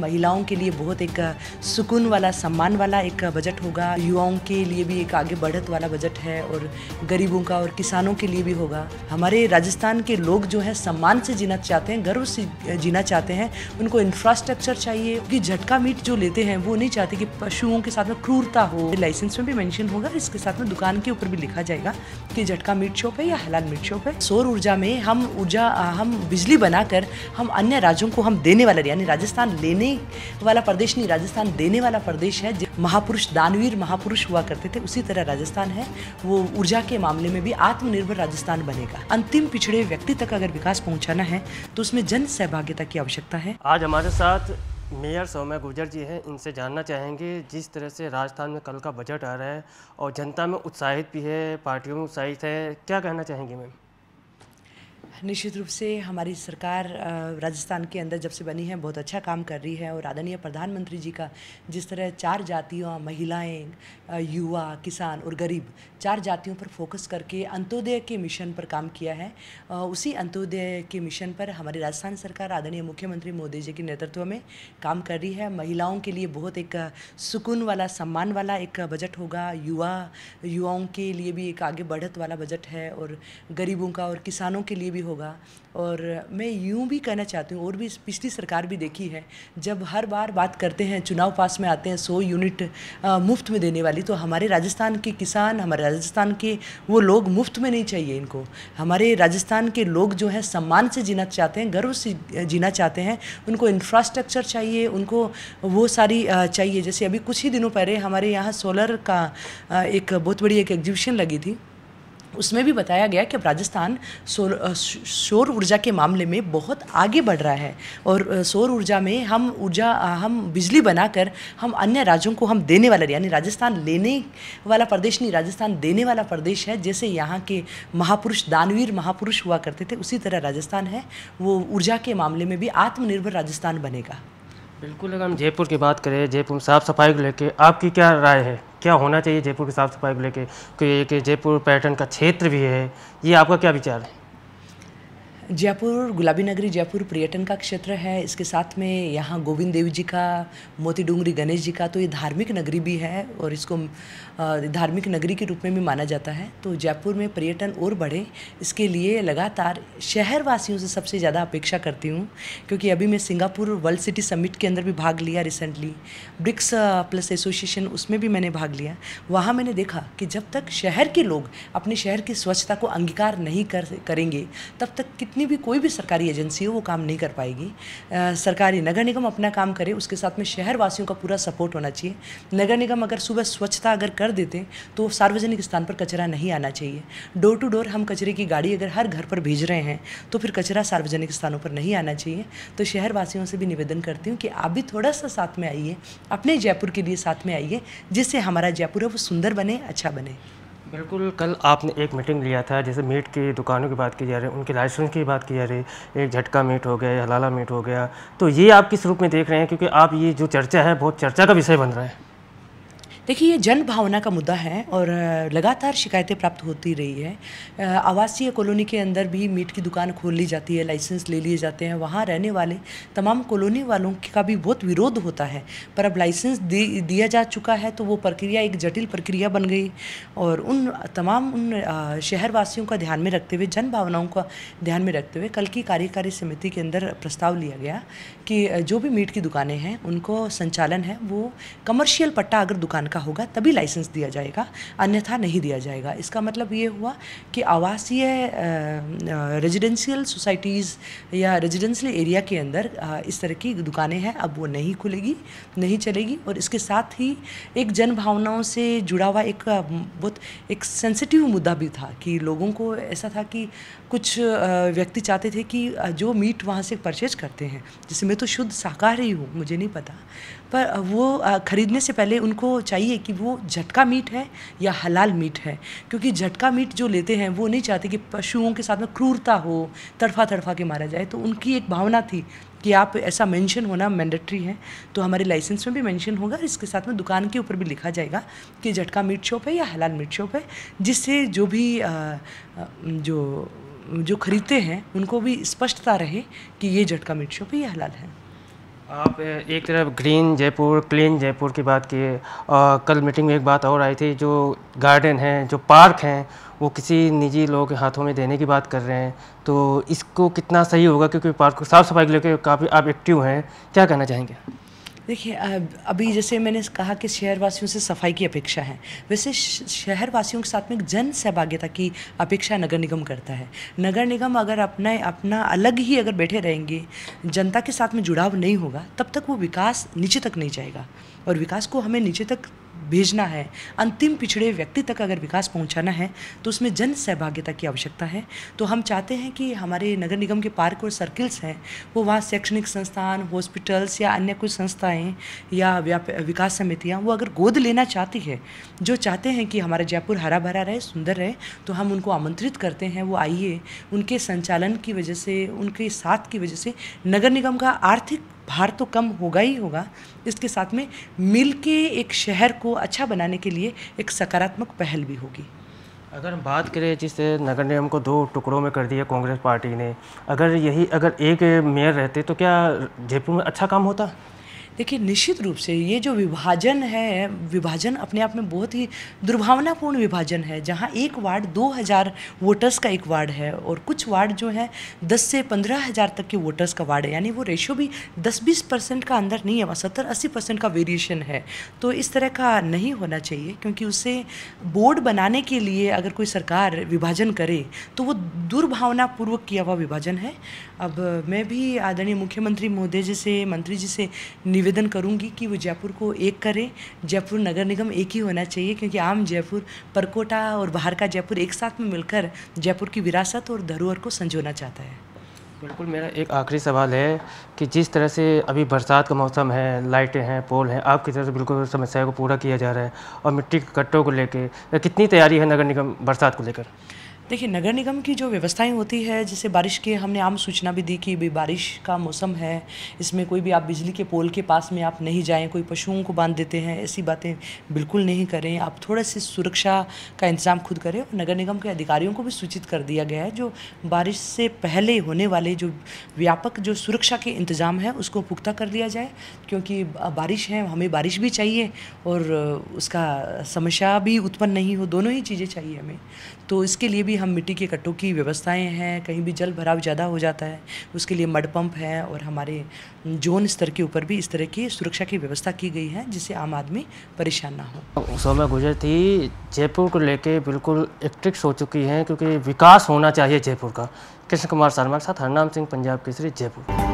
महिलाओं के लिए बहुत एक सुकून वाला सम्मान वाला एक बजट होगा युवाओं के लिए भी एक आगे बढ़त वाला बजट है और गरीबों का और किसानों के लिए भी होगा हमारे राजस्थान के लोग जो है सम्मान से जीना चाहते हैं गर्व से जीना चाहते हैं उनको इंफ्रास्ट्रक्चर चाहिए कि झटका मीट जो लेते हैं वो नहीं चाहते कि पशुओं के साथ में क्रूरता हो लाइसेंस में भी मैंशन होगा इसके साथ में दुकान के ऊपर भी लिखा जाएगा कि झटका मीट शॉप है या हलाल मीट शॉप है सौर ऊर्जा में हम ऊर्जा हम बिजली बनाकर हम अन्य राज्यों को हम देने वाले यानी राजस्थान लेने वाला प्रदेश नहीं राजस्थान देने वाला प्रदेश है महापुरुष दानवीर महापुरुष हुआ करते थे उसी तरह राजस्थान है वो ऊर्जा के मामले में भी आत्मनिर्भर राजस्थान बनेगा अंतिम पिछड़े व्यक्ति तक अगर विकास पहुँचाना है तो उसमें जन सहभागिता की आवश्यकता है आज हमारे साथ मेयर सौम्या गुर्जर जी हैं इनसे जानना चाहेंगे जिस तरह से राजस्थान में कल का बजट आ रहा है और जनता में उत्साहित भी है पार्टियों में उत्साहित है क्या कहना चाहेंगे मैम निश्चित रूप से हमारी सरकार राजस्थान के अंदर जब से बनी है बहुत अच्छा काम कर रही है और आदरणीय प्रधानमंत्री जी का जिस तरह चार जातियों महिलाएं युवा किसान और गरीब चार जातियों पर फोकस करके अंत्योदय के मिशन पर काम किया है उसी अंत्योदय के मिशन पर हमारी राजस्थान सरकार आदरणीय मुख्यमंत्री मोदी जी के नेतृत्व में काम कर रही है महिलाओं के लिए बहुत एक सुकून वाला सम्मान वाला एक बजट होगा युवा युवाओं के लिए भी एक आगे बढ़त वाला बजट है और गरीबों का और किसानों के लिए भी होगा और मैं यूँ भी कहना चाहती हूँ और भी पिछली सरकार भी देखी है जब हर बार बात करते हैं चुनाव पास में आते हैं सौ यूनिट मुफ्त में देने वाली तो हमारे राजस्थान के किसान हमारे राजस्थान के वो लोग मुफ्त में नहीं चाहिए इनको हमारे राजस्थान के लोग जो है सम्मान से जीना चाहते हैं गर्व से जीना चाहते हैं उनको इंफ्रास्ट्रक्चर चाहिए उनको वो सारी चाहिए जैसे अभी कुछ ही दिनों पहले हमारे यहाँ सोलर का एक बहुत बड़ी एक एग्जीबिशन लगी थी उसमें भी बताया गया कि अब राजस्थान सौर ऊर्जा के मामले में बहुत आगे बढ़ रहा है और सौर ऊर्जा में हम ऊर्जा हम बिजली बनाकर हम अन्य राज्यों को हम देने वाले यानी राजस्थान लेने वाला प्रदेश नहीं राजस्थान देने वाला प्रदेश है जैसे यहाँ के महापुरुष दानवीर महापुरुष हुआ करते थे उसी तरह राजस्थान है वो ऊर्जा के मामले में भी आत्मनिर्भर राजस्थान बनेगा बिल्कुल अगर हम जयपुर की बात करें जयपुर में साफ़ सफाई को लेकर आपकी क्या राय है क्या होना चाहिए जयपुर की साफ सफाई को लेकर क्योंकि जयपुर पर्यटन का क्षेत्र भी है ये आपका क्या विचार है जयपुर गुलाबी नगरी जयपुर पर्यटन का क्षेत्र है इसके साथ में यहाँ गोविंद देव जी का मोती डूंगरी गणेश जी का तो ये धार्मिक नगरी भी है और इसको धार्मिक नगरी के रूप में भी माना जाता है तो जयपुर में पर्यटन और बढ़े इसके लिए लगातार शहरवासियों से सबसे ज़्यादा अपेक्षा करती हूँ क्योंकि अभी मैं सिंगापुर वर्ल्ड सिटी समिट के अंदर भी भाग लिया रिसेंटली ब्रिक्स प्लस एसोसिएशन उसमें भी मैंने भाग लिया वहाँ मैंने देखा कि जब तक शहर के लोग अपने शहर की स्वच्छता को अंगीकार नहीं कर करेंगे तब तक जितनी भी कोई भी सरकारी एजेंसी हो वो काम नहीं कर पाएगी आ, सरकारी नगर निगम अपना काम करे उसके साथ में शहरवासियों का पूरा सपोर्ट होना चाहिए नगर निगम अगर सुबह स्वच्छता अगर कर देते तो सार्वजनिक स्थान पर कचरा नहीं आना चाहिए डोर टू डोर हम कचरे की गाड़ी अगर हर घर पर भेज रहे हैं तो फिर कचरा सार्वजनिक स्थानों पर नहीं आना चाहिए तो शहरवासियों से भी निवेदन करती हूँ कि आप भी थोड़ा सा साथ में आइए अपने जयपुर के लिए साथ में आइए जिससे हमारा जयपुर है वो सुंदर बने अच्छा बने बिल्कुल कल आपने एक मीटिंग लिया था जैसे मीट की दुकानों की बात की जा रही है उनके लाइसेंस की बात की जा रही है एक झटका मीट हो गया हलाला मीट हो गया तो ये आप किस रूप में देख रहे हैं क्योंकि आप ये जो चर्चा है बहुत चर्चा का विषय बन रहा है देखिए ये जन भावना का मुद्दा है और लगातार शिकायतें प्राप्त होती रही है आवासीय कॉलोनी के अंदर भी मीट की दुकान खोल ली जाती है लाइसेंस ले लिए जाते हैं वहाँ रहने वाले तमाम कॉलोनी वालों का भी बहुत विरोध होता है पर अब लाइसेंस दिया जा चुका है तो वो प्रक्रिया एक जटिल प्रक्रिया बन गई और उन तमाम उन शहरवासियों का ध्यान में रखते हुए जन भावनाओं का ध्यान में रखते हुए कल की कार्यकारी समिति के अंदर प्रस्ताव लिया गया कि जो भी मीट की दुकानें हैं उनको संचालन है वो कमर्शियल पट्टा अगर दुकान का होगा तभी लाइसेंस दिया जाएगा अन्यथा नहीं दिया जाएगा इसका मतलब ये हुआ कि आवासीय रेजिडेंशियल सोसाइटीज़ या रेजिडेंशियल एरिया के अंदर इस तरह की दुकानें हैं अब वो नहीं खुलेगी नहीं चलेगी और इसके साथ ही एक जन भावनाओं से जुड़ा हुआ एक बहुत एक सेंसिटिव मुद्दा भी था कि लोगों को ऐसा था कि कुछ व्यक्ति चाहते थे कि जो मीट वहाँ से परचेज करते हैं जैसे मैं तो शुद्ध शाकाहारी हूँ मुझे नहीं पता पर वो ख़रीदने से पहले उनको चाहिए कि वो झटका मीट है या हलाल मीट है क्योंकि झटका मीट जो लेते हैं वो नहीं चाहते कि पशुओं के साथ में क्रूरता हो तड़फा तड़फा के मारा जाए तो उनकी एक भावना थी कि आप ऐसा मेंशन होना मैंडेटरी है तो हमारे लाइसेंस में भी मेंशन होगा इसके साथ में दुकान के ऊपर भी लिखा जाएगा कि झटका मीट शॉप है या हलाल मीट शॉप है जिससे जो भी आ, जो जो खरीदते हैं उनको भी स्पष्टता रहे कि ये झटका मीट शॉप ये हलाल है आप एक तरफ ग्रीन जयपुर क्लीन जयपुर की बात किए कल मीटिंग में एक बात और आई थी जो गार्डन है जो पार्क हैं वो किसी निजी लोगों के हाथों में देने की बात कर रहे हैं तो इसको कितना सही होगा क्योंकि पार्क को साफ़ सफाई के लेकर काफ़ी आप एक्टिव हैं क्या कहना चाहेंगे देखिए अभी जैसे मैंने कहा कि शहरवासियों से सफाई की अपेक्षा है वैसे शहरवासियों के साथ में एक जन सहभागिता की अपेक्षा नगर निगम करता है नगर निगम अगर अपना अपना अलग ही अगर बैठे रहेंगे जनता के साथ में जुड़ाव नहीं होगा तब तक वो विकास नीचे तक नहीं जाएगा और विकास को हमें नीचे तक भेजना है अंतिम पिछड़े व्यक्ति तक अगर विकास पहुंचाना है तो उसमें जन सहभागिता की आवश्यकता है तो हम चाहते हैं कि हमारे नगर निगम के पार्क और सर्किल्स हैं वो वहाँ शैक्षणिक संस्थान हॉस्पिटल्स या अन्य कुछ संस्थाएँ या विकास समितियाँ वो अगर गोद लेना चाहती है जो चाहते हैं कि हमारा जयपुर हरा भरा रहे सुंदर रहे तो हम उनको आमंत्रित करते हैं वो आइए उनके संचालन की वजह से उनके साथ की वजह से नगर निगम का आर्थिक भार तो कम होगा ही होगा इसके साथ में मिल के एक शहर को अच्छा बनाने के लिए एक सकारात्मक पहल भी होगी अगर हम बात करें जिससे नगर निगम को दो टुकड़ों में कर दिया कांग्रेस पार्टी ने अगर यही अगर एक मेयर रहते तो क्या जयपुर में अच्छा काम होता देखिए निश्चित रूप से ये जो विभाजन है विभाजन अपने आप में बहुत ही दुर्भावनापूर्ण विभाजन है जहाँ एक वार्ड 2000 वोटर्स का एक वार्ड है और कुछ वार्ड जो है 10 से पंद्रह हज़ार तक के वोटर्स का वार्ड है यानी वो रेशियो भी 10-20 परसेंट का अंदर नहीं है सत्तर अस्सी परसेंट का वेरिएशन है तो इस तरह का नहीं होना चाहिए क्योंकि उसे बोर्ड बनाने के लिए अगर कोई सरकार विभाजन करे तो वो दुर्भावनापूर्वक किया हुआ विभाजन है अब मैं भी आदरणीय मुख्यमंत्री महोदय जी से मंत्री जी से निवेदन करूंगी कि वो जयपुर को एक करें जयपुर नगर निगम एक ही होना चाहिए क्योंकि आम जयपुर परकोटा और बाहर का जयपुर एक साथ में मिलकर जयपुर की विरासत और धरोहर को संजोना चाहता है बिल्कुल मेरा एक आखिरी सवाल है कि जिस तरह से अभी बरसात का मौसम है लाइटें हैं पोल हैं आपकी तरह से बिल्कुल समस्या को पूरा किया जा रहा है और मिट्टी के कट्टों को लेकर कितनी तैयारी है नगर निगम बरसात को लेकर देखिए नगर निगम की जो व्यवस्थाएं होती है जैसे बारिश के हमने आम सूचना भी दी कि भी बारिश का मौसम है इसमें कोई भी आप बिजली के पोल के पास में आप नहीं जाएं कोई पशुओं को बांध देते हैं ऐसी बातें बिल्कुल नहीं करें आप थोड़ा सी सुरक्षा का इंतजाम खुद करें और नगर निगम के अधिकारियों को भी सूचित कर दिया गया है जो बारिश से पहले होने वाले जो व्यापक जो सुरक्षा के इंतज़ाम है उसको पुख्ता कर लिया जाए क्योंकि बारिश है हमें बारिश भी चाहिए और उसका समस्या भी उत्पन्न नहीं हो दोनों ही चीज़ें चाहिए हमें तो इसके लिए भी भी हम मिट्टी के कट्टों की व्यवस्थाएं हैं कहीं भी जल भराव ज़्यादा हो जाता है उसके लिए मड पंप है और हमारे जोन स्तर के ऊपर भी इस तरह की सुरक्षा की व्यवस्था की गई है जिससे आम आदमी परेशान ना हो सौम्या गुजर थी जयपुर को लेके बिल्कुल एक्ट्रिक्स हो चुकी है क्योंकि विकास होना चाहिए जयपुर का कृष्ण कुमार शर्मा के साथ हरनाम सिंह पंजाब केसरी जयपुर